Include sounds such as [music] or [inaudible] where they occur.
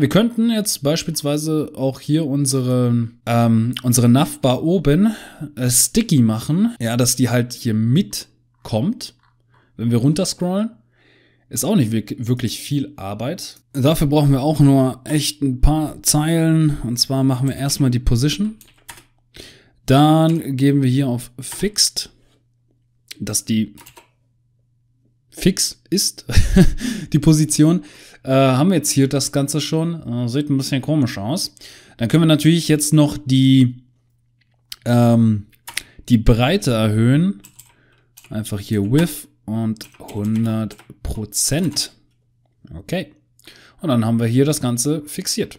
Wir könnten jetzt beispielsweise auch hier unsere, ähm, unsere Navbar oben äh, sticky machen, ja, dass die halt hier mitkommt, wenn wir runterscrollen. Ist auch nicht wirklich viel Arbeit. Dafür brauchen wir auch nur echt ein paar Zeilen. Und zwar machen wir erstmal die Position. Dann geben wir hier auf Fixed, dass die fix ist, [laughs] die Position, äh, haben wir jetzt hier das Ganze schon. Äh, sieht ein bisschen komisch aus. Dann können wir natürlich jetzt noch die, ähm, die Breite erhöhen. Einfach hier Width und 100%. Okay. Und dann haben wir hier das Ganze fixiert.